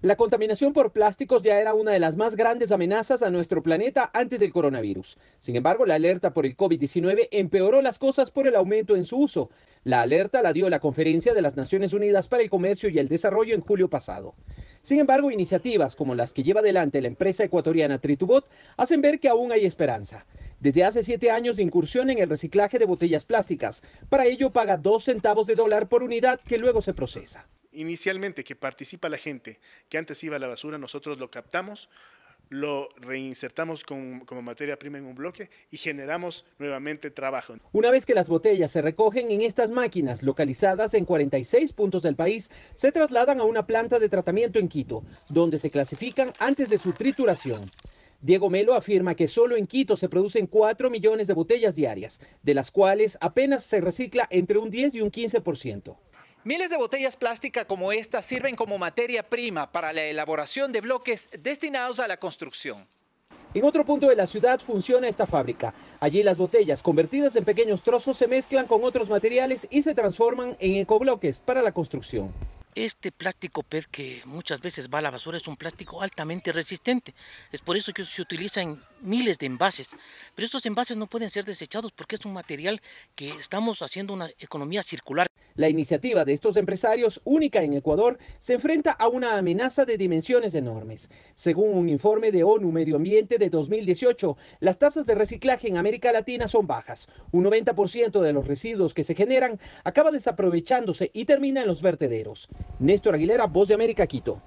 La contaminación por plásticos ya era una de las más grandes amenazas a nuestro planeta antes del coronavirus. Sin embargo, la alerta por el COVID-19 empeoró las cosas por el aumento en su uso. La alerta la dio la Conferencia de las Naciones Unidas para el Comercio y el Desarrollo en julio pasado. Sin embargo, iniciativas como las que lleva adelante la empresa ecuatoriana Tritubot hacen ver que aún hay esperanza. Desde hace siete años de incursión en el reciclaje de botellas plásticas. Para ello paga dos centavos de dólar por unidad que luego se procesa inicialmente que participa la gente que antes iba a la basura, nosotros lo captamos, lo reinsertamos como materia prima en un bloque y generamos nuevamente trabajo. Una vez que las botellas se recogen en estas máquinas localizadas en 46 puntos del país, se trasladan a una planta de tratamiento en Quito, donde se clasifican antes de su trituración. Diego Melo afirma que solo en Quito se producen 4 millones de botellas diarias, de las cuales apenas se recicla entre un 10 y un 15%. Miles de botellas plásticas como esta sirven como materia prima para la elaboración de bloques destinados a la construcción. En otro punto de la ciudad funciona esta fábrica. Allí las botellas convertidas en pequeños trozos se mezclan con otros materiales y se transforman en ecobloques para la construcción. Este plástico PET que muchas veces va a la basura es un plástico altamente resistente. Es por eso que se utiliza en miles de envases. Pero estos envases no pueden ser desechados porque es un material que estamos haciendo una economía circular. La iniciativa de estos empresarios, única en Ecuador, se enfrenta a una amenaza de dimensiones enormes. Según un informe de ONU Medio Ambiente de 2018, las tasas de reciclaje en América Latina son bajas. Un 90% de los residuos que se generan acaba desaprovechándose y termina en los vertederos. Néstor Aguilera, Voz de América, Quito.